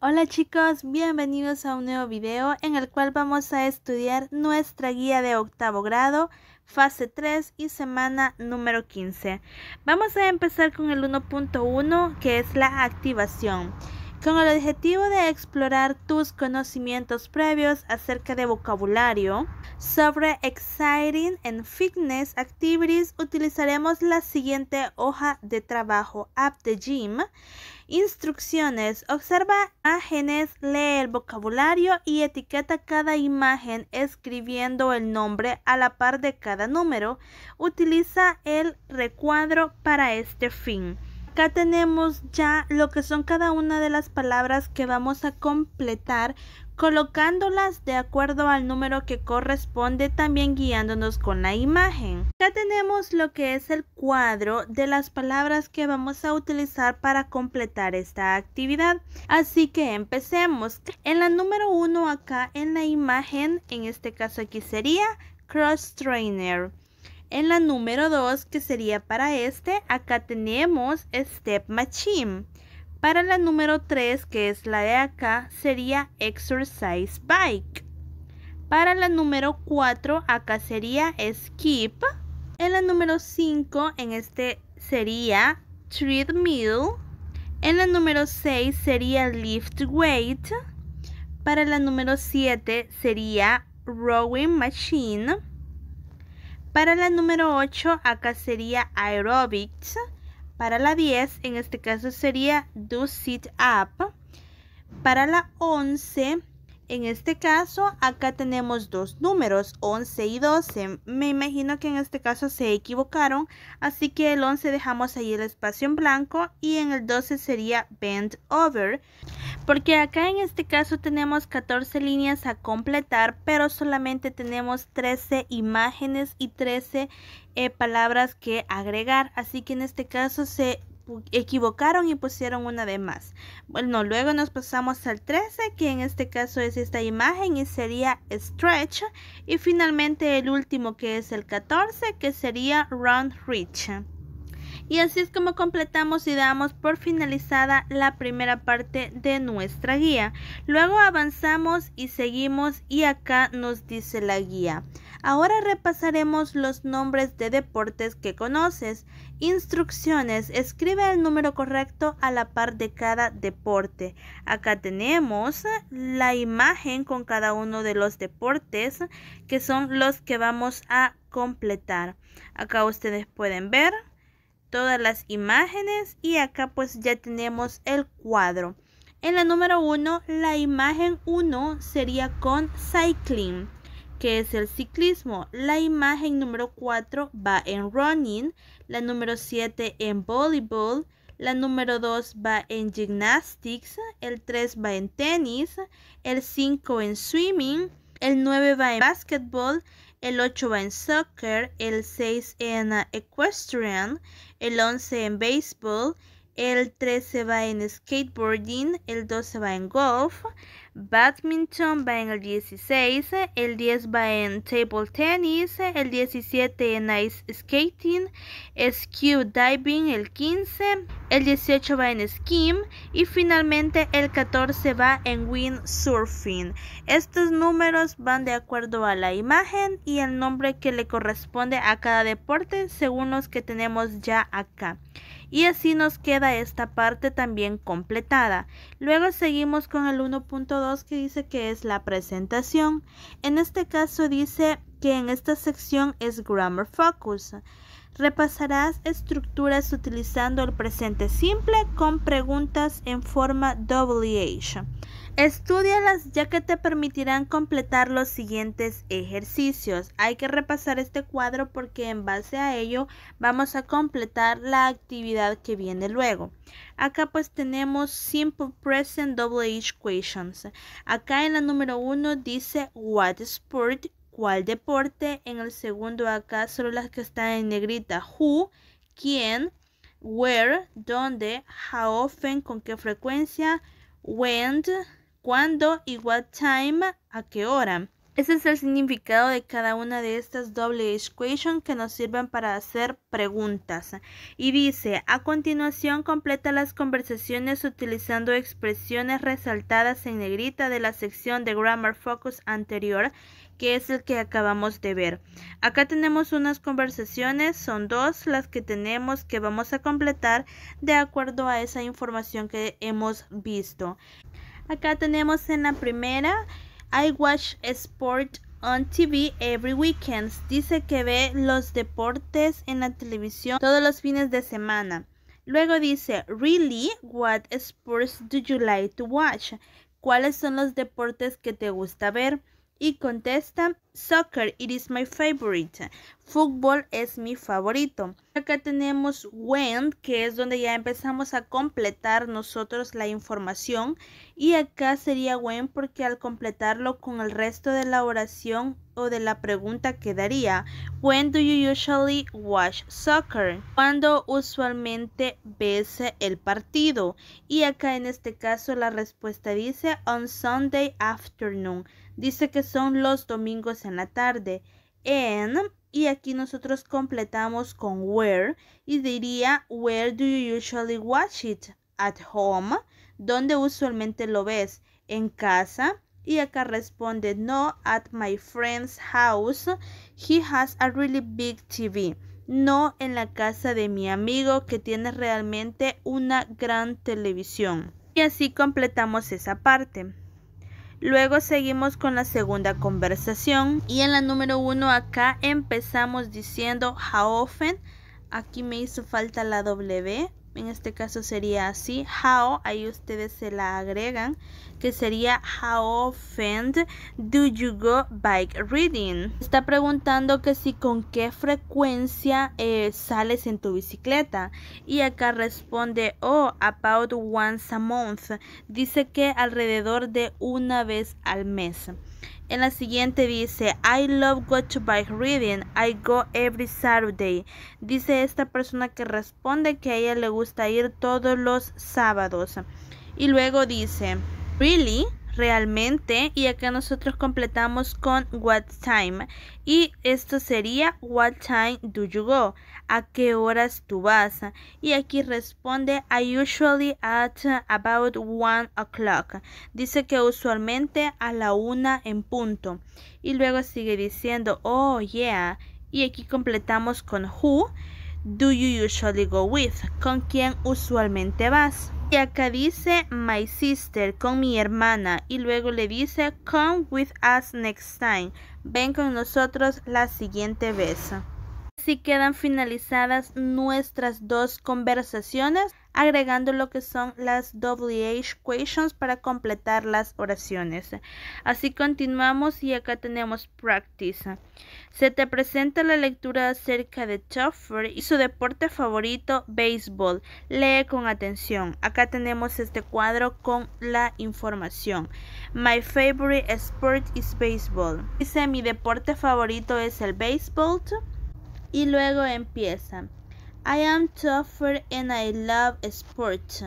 Hola chicos, bienvenidos a un nuevo video en el cual vamos a estudiar nuestra guía de octavo grado, fase 3 y semana número 15. Vamos a empezar con el 1.1 que es la activación con el objetivo de explorar tus conocimientos previos acerca de vocabulario. Sobre Exciting and Fitness Activities utilizaremos la siguiente hoja de trabajo App the Gym Instrucciones. Observa imágenes, lee el vocabulario y etiqueta cada imagen escribiendo el nombre a la par de cada número. Utiliza el recuadro para este fin acá tenemos ya lo que son cada una de las palabras que vamos a completar colocándolas de acuerdo al número que corresponde también guiándonos con la imagen. Ya tenemos lo que es el cuadro de las palabras que vamos a utilizar para completar esta actividad. Así que empecemos. En la número 1 acá en la imagen, en este caso aquí sería cross trainer. En la número 2, que sería para este, acá tenemos Step Machine. Para la número 3, que es la de acá, sería exercise bike. Para la número 4, acá sería skip. En la número 5, en este sería treadmill. En la número 6 sería lift weight. Para la número 7 sería rowing machine. Para la número 8 acá sería aerobics. Para la 10, en este caso sería do sit up. Para la 11 en este caso, acá tenemos dos números, 11 y 12. Me imagino que en este caso se equivocaron, así que el 11 dejamos ahí el espacio en blanco y en el 12 sería bend over. Porque acá en este caso tenemos 14 líneas a completar, pero solamente tenemos 13 imágenes y 13 eh, palabras que agregar. Así que en este caso se equivocaron y pusieron una de más. Bueno, luego nos pasamos al 13, que en este caso es esta imagen y sería stretch. Y finalmente el último que es el 14, que sería round reach. Y así es como completamos y damos por finalizada la primera parte de nuestra guía. Luego avanzamos y seguimos y acá nos dice la guía. Ahora repasaremos los nombres de deportes que conoces. Instrucciones. Escribe el número correcto a la par de cada deporte. Acá tenemos la imagen con cada uno de los deportes que son los que vamos a completar. Acá ustedes pueden ver todas las imágenes y acá pues ya tenemos el cuadro. En la número 1, la imagen 1 sería con cycling, que es el ciclismo. La imagen número 4 va en running, la número 7 en voleibol la número 2 va en gymnastics, el 3 va en tenis, el 5 en swimming, el 9 va en basketball, el 8 va en soccer, el 6 en ah, equestrian, el 11 en baseball, el 13 va en skateboarding, el 12 va en golf, badminton va en el 16, el 10 va en table tennis, el 17 en ice skating, skew diving el 15, el 18 va en skim y finalmente el 14 va en windsurfing. Estos números van de acuerdo a la imagen y el nombre que le corresponde a cada deporte según los que tenemos ya acá. Y así nos queda esta parte también completada. Luego seguimos con el 1.2 que dice que es la presentación. En este caso dice que en esta sección es Grammar Focus. Repasarás estructuras utilizando el presente simple con preguntas en forma WH. Estudialas ya que te permitirán completar los siguientes ejercicios. Hay que repasar este cuadro porque en base a ello vamos a completar la actividad que viene luego. Acá pues tenemos Simple Present Double H Questions. Acá en la número 1 dice What Sport, ¿cuál deporte? En el segundo acá solo las que están en negrita. Who, ¿quién? Where, ¿dónde? How often, ¿con qué frecuencia? When, cuándo y what time, a qué hora. Ese es el significado de cada una de estas doble equation que nos sirven para hacer preguntas. Y dice, a continuación completa las conversaciones utilizando expresiones resaltadas en negrita de la sección de Grammar Focus anterior, que es el que acabamos de ver. Acá tenemos unas conversaciones, son dos las que tenemos que vamos a completar de acuerdo a esa información que hemos visto. Acá tenemos en la primera, I watch sport on TV every weekend. Dice que ve los deportes en la televisión todos los fines de semana. Luego dice, really, what sports do you like to watch? ¿Cuáles son los deportes que te gusta ver? Y contesta, Soccer, it is my favorite. Fútbol es mi favorito. Acá tenemos when, que es donde ya empezamos a completar nosotros la información. Y acá sería when porque al completarlo con el resto de la oración o de la pregunta quedaría When do you usually watch soccer? Cuando usualmente ves el partido? Y acá en este caso la respuesta dice on Sunday afternoon. Dice que son los domingos en la tarde. En, y aquí nosotros completamos con where y diría where do you usually watch it? At home, donde usualmente lo ves? En casa. Y acá responde no at my friend's house. He has a really big TV. No en la casa de mi amigo que tiene realmente una gran televisión. Y así completamos esa parte. Luego seguimos con la segunda conversación y en la número uno acá empezamos diciendo how often. Aquí me hizo falta la W. En este caso sería así. How, ahí ustedes se la agregan que sería How often do you go bike riding? Está preguntando que si con qué frecuencia eh, sales en tu bicicleta. Y acá responde, oh, about once a month. Dice que alrededor de una vez al mes. En la siguiente dice, I love go to bike reading. I go every Saturday. Dice esta persona que responde que a ella le gusta ir todos los sábados. Y luego dice, really, realmente, y acá nosotros completamos con what time. Y esto sería what time do you go? ¿A qué horas tú vas? Y aquí responde I usually at about one o'clock. Dice que usualmente a la una en punto. Y luego sigue diciendo oh yeah. Y aquí completamos con who do you usually go with? ¿Con quién usualmente vas? Y acá dice my sister, con mi hermana. Y luego le dice come with us next time. Ven con nosotros la siguiente vez. Así quedan finalizadas nuestras dos conversaciones agregando lo que son las WH questions para completar las oraciones. Así continuamos y acá tenemos practice. Se te presenta la lectura acerca de Topher y su deporte favorito, Baseball. Lee con atención. Acá tenemos este cuadro con la información. My favorite sport is baseball. Dice mi deporte favorito es el Baseball. Y luego empieza. I am tougher and I love sports.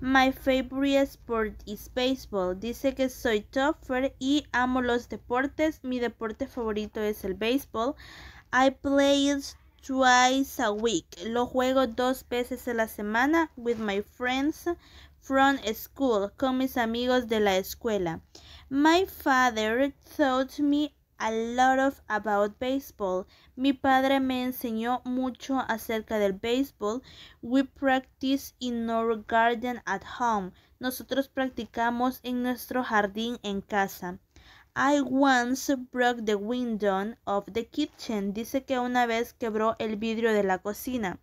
My favorite sport is baseball. Dice que soy tougher y amo los deportes. Mi deporte favorito es el baseball. I play it twice a week. Lo juego dos veces a la semana with my friends from school, con mis amigos de la escuela. My father taught me a lot of about baseball. Mi padre me enseñó mucho acerca del baseball. We practice in our garden at home. Nosotros practicamos en nuestro jardín en casa. I once broke the window of the kitchen. Dice que una vez quebró el vidrio de la cocina.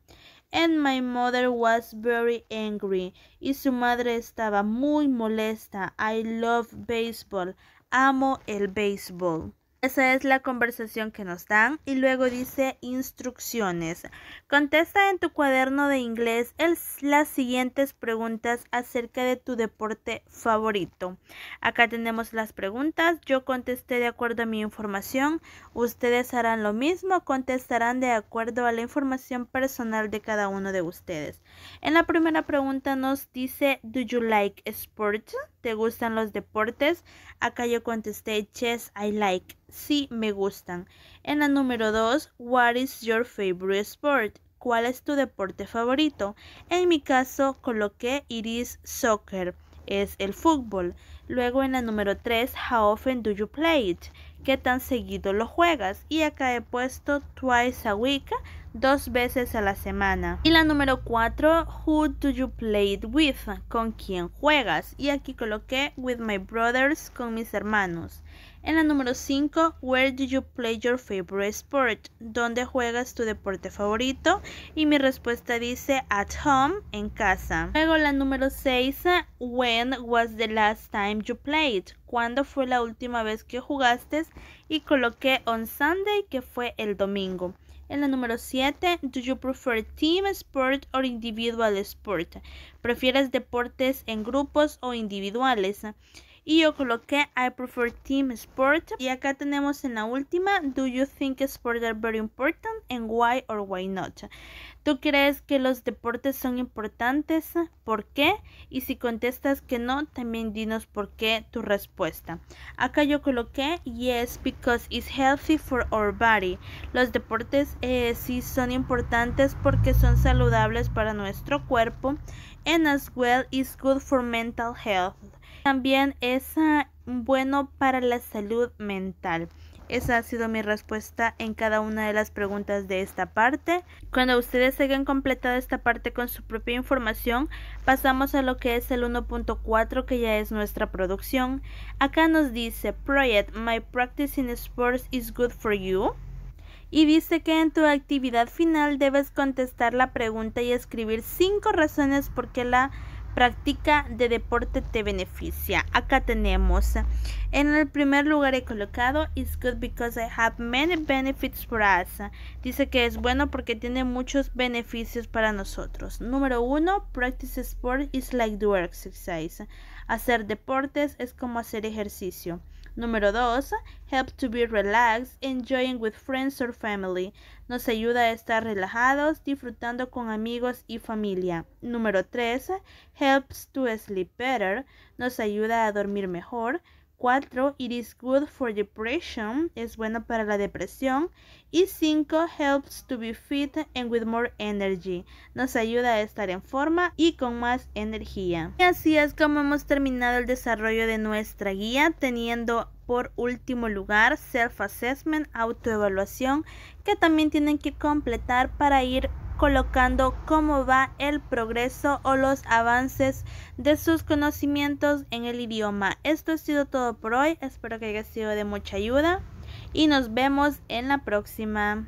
And my mother was very angry. Y su madre estaba muy molesta. I love baseball. Amo el baseball. Esa es la conversación que nos dan y luego dice instrucciones. Contesta en tu cuaderno de inglés las siguientes preguntas acerca de tu deporte favorito. Acá tenemos las preguntas. Yo contesté de acuerdo a mi información. Ustedes harán lo mismo. Contestarán de acuerdo a la información personal de cada uno de ustedes. En la primera pregunta nos dice, ¿Do you like sports? ¿Te gustan los deportes? Acá yo contesté, chess, I like sí me gustan. En la número 2, What is your favorite sport? ¿Cuál es tu deporte favorito? En mi caso coloqué is Soccer, es el fútbol. Luego en la número 3, How often do you play it? ¿Qué tan seguido lo juegas? Y acá he puesto twice a week, dos veces a la semana. Y la número 4, Who do you play it with? ¿Con quién juegas? Y aquí coloqué With my brothers, con mis hermanos. En la número 5, Where do you play your favorite sport? ¿Dónde juegas tu deporte favorito? Y mi respuesta dice at home, en casa. Luego la número 6, When was the last time you played? ¿Cuándo fue la última vez que jugaste? Y coloqué on Sunday, que fue el domingo. En la número 7, ¿do you prefer team sport or individual sport? ¿Prefieres deportes en grupos o individuales? y yo coloqué I prefer team sport y acá tenemos en la última do you think sports are very important and why or why not ¿Tú crees que los deportes son importantes? ¿Por qué? Y si contestas que no, también dinos por qué tu respuesta. Acá yo coloqué yes because it's healthy for our body. Los deportes eh, sí son importantes porque son saludables para nuestro cuerpo and as well it's good for mental health. También es ah, bueno para la salud mental. Esa ha sido mi respuesta en cada una de las preguntas de esta parte. Cuando ustedes hayan completado esta parte con su propia información, pasamos a lo que es el 1.4 que ya es nuestra producción. Acá nos dice Project My Practice in Sports is Good for You. Y dice que en tu actividad final debes contestar la pregunta y escribir cinco razones por qué la práctica de deporte te beneficia. Acá tenemos en el primer lugar he colocado It's good because I have many benefits for us. Dice que es bueno porque tiene muchos beneficios para nosotros. Número uno, practice sport is like do exercise. Hacer deportes es como hacer ejercicio. Número 2. Help to be relaxed, enjoying with friends or family. Nos ayuda a estar relajados, disfrutando con amigos y familia. Número 3. Helps to sleep better. Nos ayuda a dormir mejor. 4. It is good for depression. Es bueno para la depresión. Y 5. Helps to be fit and with more energy. Nos ayuda a estar en forma y con más energía. Y así es como hemos terminado el desarrollo de nuestra guía teniendo por último lugar, self-assessment, autoevaluación, que también tienen que completar para ir colocando cómo va el progreso o los avances de sus conocimientos en el idioma. Esto ha sido todo por hoy, espero que haya sido de mucha ayuda y nos vemos en la próxima.